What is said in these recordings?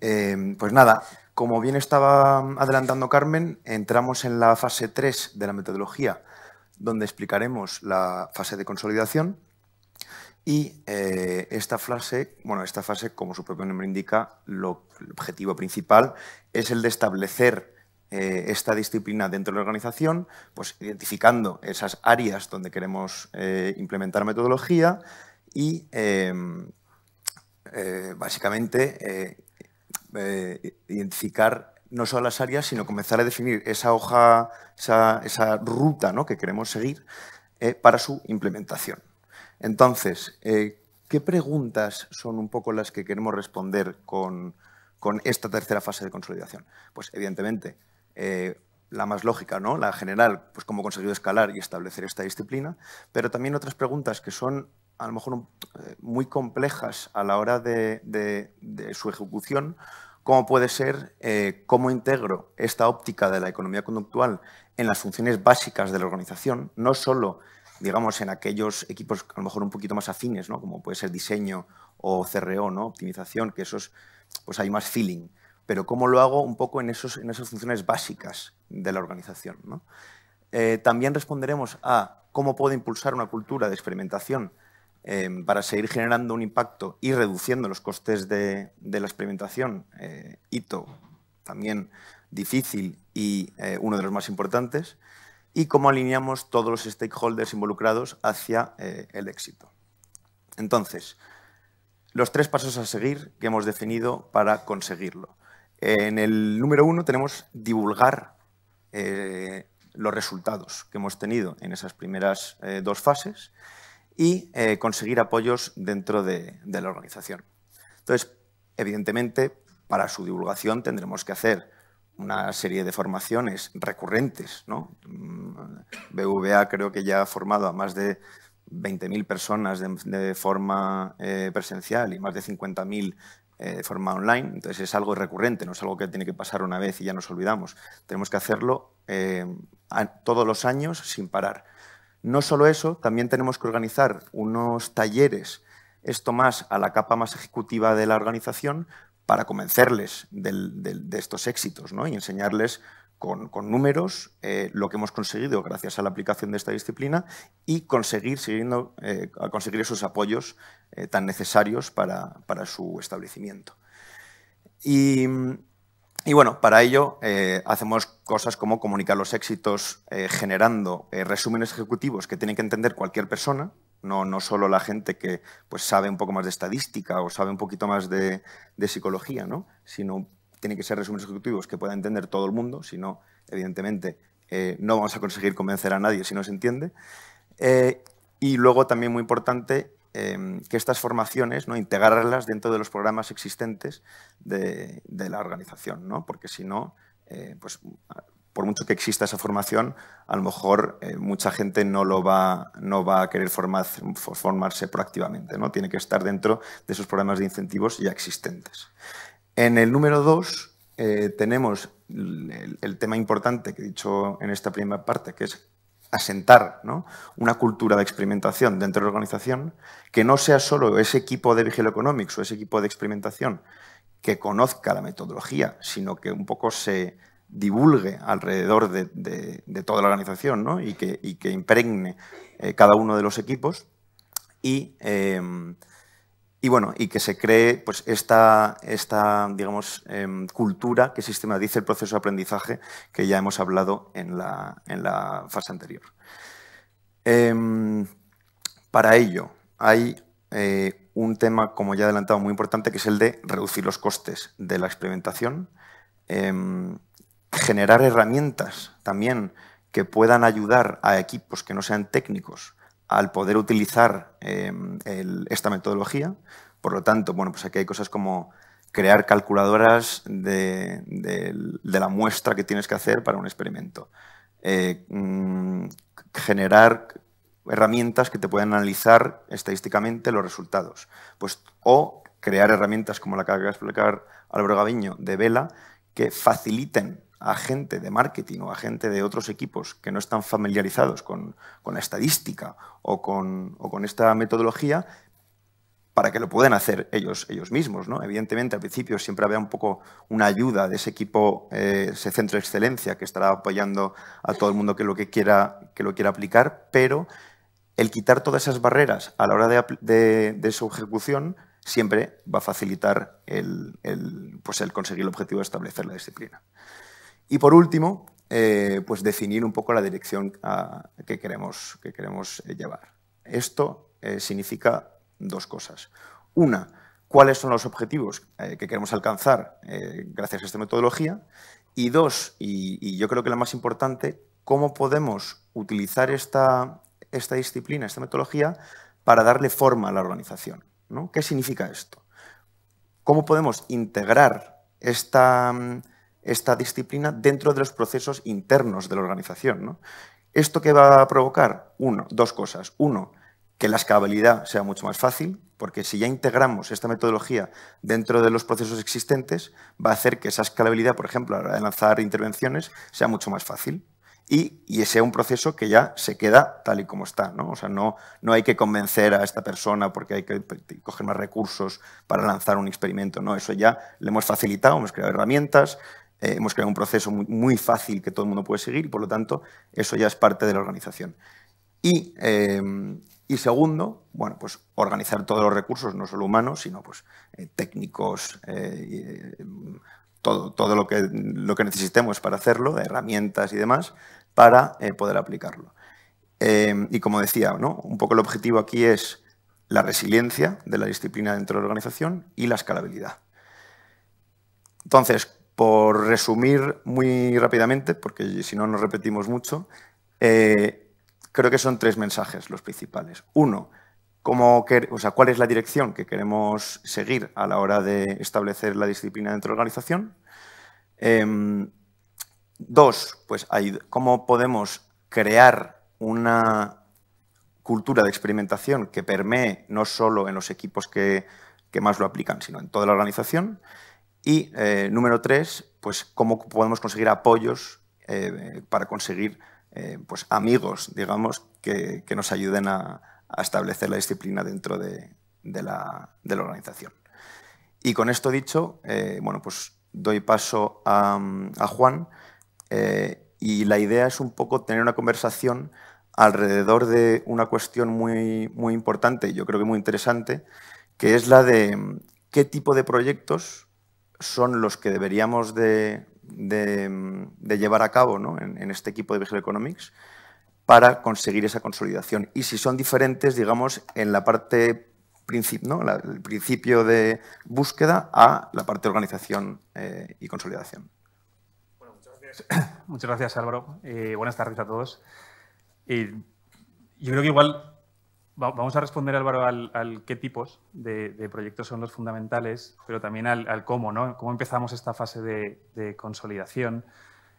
Em, pues nada, como bien estaba adelantando Carmen, entramos en la fase 3 de la metodología, donde explicaremos la fase de consolidación. Y eh, esta fase, bueno, esta fase, como su propio nombre indica, el objetivo principal es el de establecer eh, esta disciplina dentro de la organización, pues identificando esas áreas donde queremos eh, implementar metodología y em, básicamente eh, identificar no solo las áreas, sino comenzar a definir esa hoja, esa, ruta que queremos seguir eh, para su implementación. Entonces, eh, ¿qué preguntas son un poco las que queremos responder con, esta tercera fase de consolidación? Pues evidentemente, la más lógica, ¿no? la general, pues cómo conseguido escalar y establecer esta disciplina, pero también otras preguntas que son a lo mejor muy complejas a la hora de su ejecución, cómo puede ser eh, cómo integro esta óptica de la economía conductual en las funciones básicas de la organización, no solo digamos, en aquellos equipos a lo mejor un poquito más afines, ¿no? como puede ser diseño o CRO, ¿no? optimización, que esos pues hay más feeling, pero cómo lo hago un poco en, en esas funciones básicas de la organización. Eh, también responderemos a cómo puedo impulsar una cultura de experimentación Em, para seguir generando un impacto y reduciendo los costes de, la experimentación, eh, hito también difícil y eh, uno de los más importantes, y cómo alineamos todos los stakeholders involucrados hacia eh, el éxito. Entonces, los tres pasos a seguir que hemos definido para conseguirlo. En el número uno tenemos divulgar los resultados que hemos tenido en esas primeras dos fases y eh, conseguir apoyos dentro de, la organización. Entonces, evidentemente, para su divulgación tendremos que hacer una serie de formaciones recurrentes. Mm, BVA creo que ya ha formado a más de 20.000 personas de, forma eh, presencial y más de 50.000 eh, de forma online. Entonces es algo recurrente, no es algo que tiene que pasar una vez y ya nos olvidamos. Tenemos que hacerlo todos los años sin parar. No solo eso, también tenemos que organizar unos talleres, esto más a la capa más ejecutiva de la organización, para convencerles de estos éxitos ¿no? y enseñarles con, números eh, lo que hemos conseguido gracias a la aplicación de esta disciplina y conseguir, eh, conseguir esos apoyos eh, tan necesarios para, para su establecimiento. Y y bueno, para ello eh, hacemos cosas como comunicar los éxitos eh, generando eh, resúmenes ejecutivos que tienen que entender cualquier persona, no, no solo la gente que pues, sabe un poco más de estadística o sabe un poquito más de, psicología, ¿no? sino tienen que ser resúmenes ejecutivos que pueda entender todo el mundo, si no, evidentemente, no vamos a conseguir convencer a nadie si no se entiende. y luego también muy importante Em, que estas formaciones, ¿no? integrarlas dentro de los programas existentes de, la organización, ¿no? porque si no, eh, pues, por mucho que exista esa formación, a lo mejor eh, mucha gente no, lo va, no va a querer formarse proactivamente, ¿no? tiene que estar dentro de esos programas de incentivos ya existentes. En el número dos eh, tenemos el tema importante que he dicho en esta primera parte, que es asentar una cultura de experimentación dentro de la organización que no sea solo ese equipo de Vigil Economics o ese equipo de experimentación que conozca la metodología, sino que un poco se divulgue alrededor de, toda la organización y, que, impregne eh, cada uno de los equipos y em, y bueno, y que se cree pues, esta, esta digamos, em, cultura que dice el proceso de aprendizaje que ya hemos hablado en la, en la fase anterior. Em, para ello hay eh, un tema, como ya he adelantado, muy importante, que es el de reducir los costes de la experimentación, em, generar herramientas también que puedan ayudar a equipos que no sean técnicos al poder utilizar em, esta metodología. Por lo tanto, bueno, pues aquí hay cosas como crear calculadoras de, la muestra que tienes que hacer para un experimento. Eh, mm, generar herramientas que te puedan analizar estadísticamente los resultados. Pues, o crear herramientas como la que acaba de explicar Álvaro Gaviño de Vela que faciliten a gente de marketing o a gente de otros equipos que no están familiarizados con, la estadística o con, esta metodología para que lo puedan hacer ellos, ellos mismos. Evidentemente, al principio siempre había un poco una ayuda de ese equipo, eh, ese centro de excelencia que estará apoyando a todo el mundo que lo, que quiera, que lo quiera aplicar, pero el quitar todas esas barreras a la hora de, su ejecución siempre va a facilitar pues el conseguir el objetivo de establecer la disciplina. Y por último, eh, pues definir un poco la dirección que, queremos, que queremos eh, llevar. Esto eh, significa dos cosas. Una, cuáles son los objetivos que queremos alcanzar gracias a esta metodología. Y dos, y, yo creo que la más importante, cómo podemos utilizar esta, esta disciplina, esta metodología, para darle forma a la organización. ¿no? ¿Qué significa esto? ¿Cómo podemos integrar esta esta disciplina dentro de los procesos internos de la organización. ¿Esto qué va a provocar? Uno, dos cosas. Uno, que la escalabilidad sea mucho más fácil, porque si ya integramos esta metodología dentro de los procesos existentes, va a hacer que esa escalabilidad, por ejemplo, a la hora de lanzar intervenciones, sea mucho más fácil. Y, y, sea un proceso que ya se queda tal y como está. ¿no? O sea, no, no hay que convencer a esta persona porque hay que coger más recursos para lanzar un experimento. ¿no? Eso ya le hemos facilitado, hemos creado herramientas, eh, hemos creado un proceso muy, fácil que todo el mundo puede seguir y por lo tanto eso ya es parte de la organización. Y, em, segundo, bueno, pues organizar todos los recursos, no solo humanos, sino pues eh, técnicos, eh, todo, todo lo, que, lo que necesitemos para hacerlo, de herramientas y demás, para poder aplicarlo. Em, y como decía, un poco el objetivo aquí es la resiliencia de la disciplina dentro de la organización y la escalabilidad. Entonces, por resumir muy rápidamente, porque si no nos repetimos mucho, eh, creo que son tres mensajes los principales. Uno, cuál es la dirección que queremos seguir a la hora de establecer la disciplina dentro de la organización. Em, dos, pues cómo podemos crear una cultura de experimentación que permee no solo en los equipos que, que más lo aplican, sino en toda la organización. Y eh, número tres, pues cómo podemos conseguir apoyos eh, para conseguir eh, pues, amigos, digamos, que, nos ayuden a, establecer la disciplina dentro de, la, organización. Y con esto dicho, bueno, pues doy paso a, Juan y la idea es un poco tener una conversación alrededor de una cuestión muy, muy importante, yo creo que muy interesante, que es la de qué tipo de proyectos son los que deberíamos de, llevar a cabo en, este equipo de Vigil Economics para conseguir esa consolidación. Y si son diferentes, digamos, en la parte ¿no? el principio de búsqueda a la parte de organización eh, y consolidación. Bueno, muchas, gracias. Álvaro. Eh, buenas tardes a todos. Eh, yo creo que igual vamos a responder, Álvaro, al, qué tipos de, proyectos son los fundamentales, pero también al, cómo, ¿no? Cómo empezamos esta fase de, consolidación.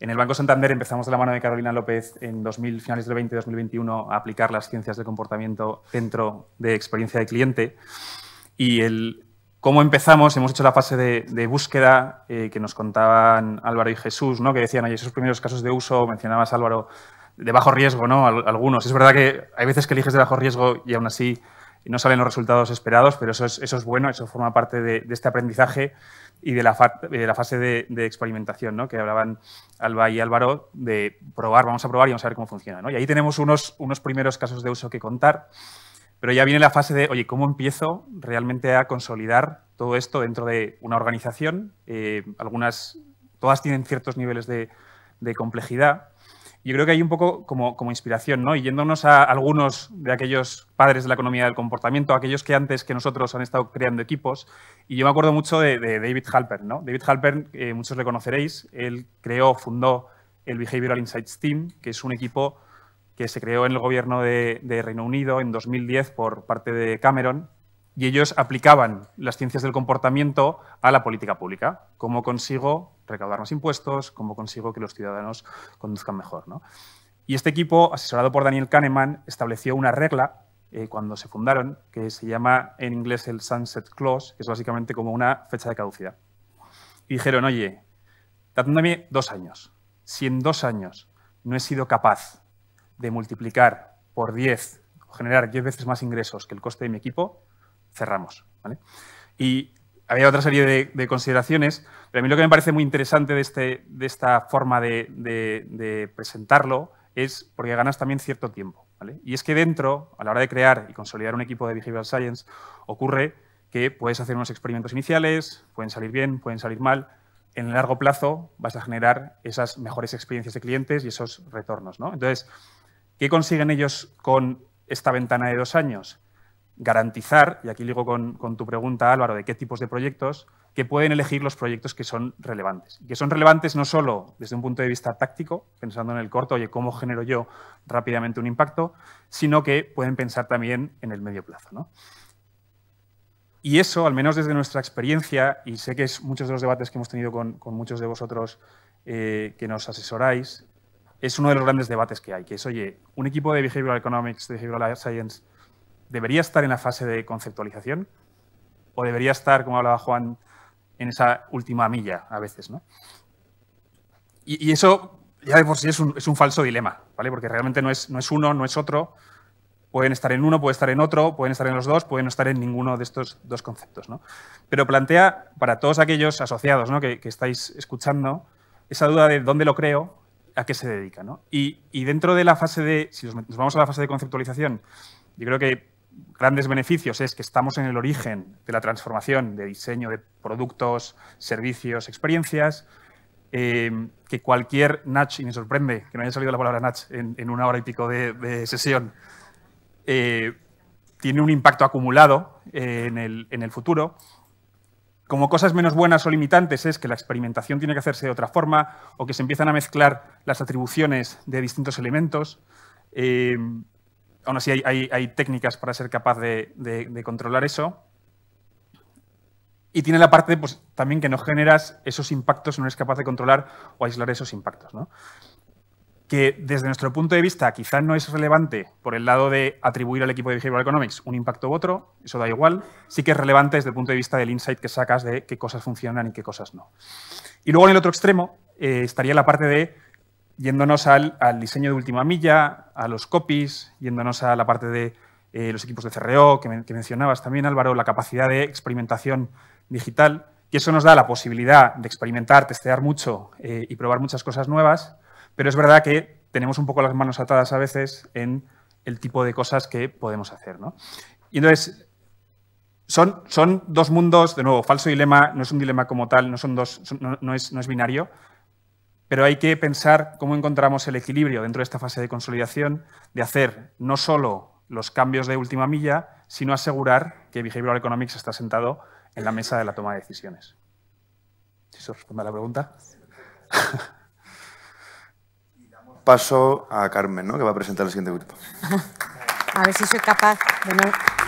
En el Banco Santander empezamos de la mano de Carolina López en 2000, finales del 20-2021 a aplicar las ciencias del comportamiento dentro de experiencia de cliente. Y el cómo empezamos, hemos hecho la fase de, búsqueda eh, que nos contaban Álvaro y Jesús, ¿no? que decían, oye, esos primeros casos de uso, mencionabas Álvaro, de bajo riesgo, ¿no? Algunos. Es verdad que hay veces que eliges de bajo riesgo y aún así no salen los resultados esperados, pero eso es, bueno, eso forma parte de, este aprendizaje y de la, fase de, experimentación, ¿no? que hablaban Alba y Álvaro, de probar, vamos a probar y vamos a ver cómo funciona. ¿no? Y ahí tenemos unos, unos primeros casos de uso que contar, pero ya viene la fase de, oye, ¿cómo empiezo realmente a consolidar todo esto dentro de una organización? Eh, algunas, todas tienen ciertos niveles de complejidad, yo creo que hay un poco como, como inspiración, ¿no? Y yéndonos a algunos de aquellos padres de la economía del comportamiento, aquellos que antes que nosotros han estado creando equipos. Y yo me acuerdo mucho de, David Halpern, ¿no? David Halpern, eh, muchos le conoceréis, él creó, fundó el Behavioral Insights Team, que es un equipo que se creó en el gobierno de, de Reino Unido en 2010 por parte de Cameron, y ellos aplicaban las ciencias del comportamiento a la política pública. ¿Cómo consigo recaudar más impuestos, cómo consigo que los ciudadanos conduzcan mejor. ¿no? Y este equipo, asesorado por Daniel Kahneman, estableció una regla eh, cuando se fundaron, que se llama en inglés el Sunset Clause, que es básicamente como una fecha de caducidad. Y dijeron, oye, dadme dos años. Si en dos años no he sido capaz de multiplicar por 10, generar 10 veces más ingresos que el coste de mi equipo, cerramos. ¿vale? Y había otra serie de, consideraciones, pero a mí lo que me parece muy interesante de, este, esta forma de, presentarlo es porque ganas también cierto tiempo. Y es que dentro, a la hora de crear y consolidar un equipo de Digital Science, ocurre que puedes hacer unos experimentos iniciales, pueden salir bien, pueden salir mal. En el largo plazo vas a generar esas mejores experiencias de clientes y esos retornos. Entonces, ¿qué consiguen ellos con esta ventana de dos años? garantizar, y aquí ligo con, con, tu pregunta, Álvaro, de qué tipos de proyectos, que pueden elegir los proyectos que son relevantes. que son relevantes no solo desde un punto de vista táctico, pensando en el corto, oye, ¿cómo genero yo rápidamente un impacto? Sino que pueden pensar también en el medio plazo. Y eso, al menos desde nuestra experiencia, y sé que es muchos de los debates que hemos tenido con, muchos de vosotros eh, que nos asesoráis, es uno de los grandes debates que hay, que es, oye, un equipo de Behavioral Economics, de Behavioral Science, debería estar en la fase de conceptualización o debería estar, como hablaba Juan, en esa última milla a veces, ¿no? Y, eso ya de por sí es un, falso dilema, ¿vale? Porque realmente no es, no es uno, no es otro. Pueden estar en uno, pueden estar en otro, pueden estar en los dos, pueden no estar en ninguno de estos dos conceptos, ¿no? Pero plantea para todos aquellos asociados ¿no? que, estáis escuchando esa duda de dónde lo creo, a qué se dedica, ¿no? Y, y dentro de la fase de, si nos vamos a la fase de conceptualización, yo creo que grandes beneficios es que estamos en el origen de la transformación de diseño de productos, servicios, experiencias, eh, que cualquier Natch, y me sorprende que no haya salido la palabra Natch en, una hora y pico de, sesión, eh, tiene un impacto acumulado en, el, en, el, futuro. Como cosas menos buenas o limitantes es que la experimentación tiene que hacerse de otra forma o que se empiezan a mezclar las atribuciones de distintos elementos. Eh, aún así hay, técnicas para ser capaz de, controlar eso. Y tiene la parte pues, también que no generas esos impactos, no eres capaz de controlar o aislar esos impactos. ¿no? Que desde nuestro punto de vista quizás no es relevante por el lado de atribuir al equipo de Behavioral Economics un impacto u otro, eso da igual. Sí que es relevante desde el punto de vista del insight que sacas de qué cosas funcionan y qué cosas no. Y luego en el otro extremo eh, estaría la parte de yéndonos al, diseño de última milla, a los copies, yéndonos a la parte de eh, los equipos de CRO que, mencionabas también, Álvaro, la capacidad de experimentación digital, que eso nos da la posibilidad de experimentar, testear mucho eh, y probar muchas cosas nuevas, pero es verdad que tenemos un poco las manos atadas a veces en el tipo de cosas que podemos hacer. ¿no? Y entonces, son, son, dos mundos, de nuevo, falso dilema, no es un dilema como tal, no, son dos, es, no es binario, pero hay que pensar cómo encontramos el equilibrio dentro de esta fase de consolidación de hacer no solo los cambios de última milla, sino asegurar que Behavioral Economics está sentado en la mesa de la toma de decisiones. Si se responde a la pregunta. Paso a Carmen, ¿no? que va a presentar el siguiente grupo. A ver si soy capaz de no...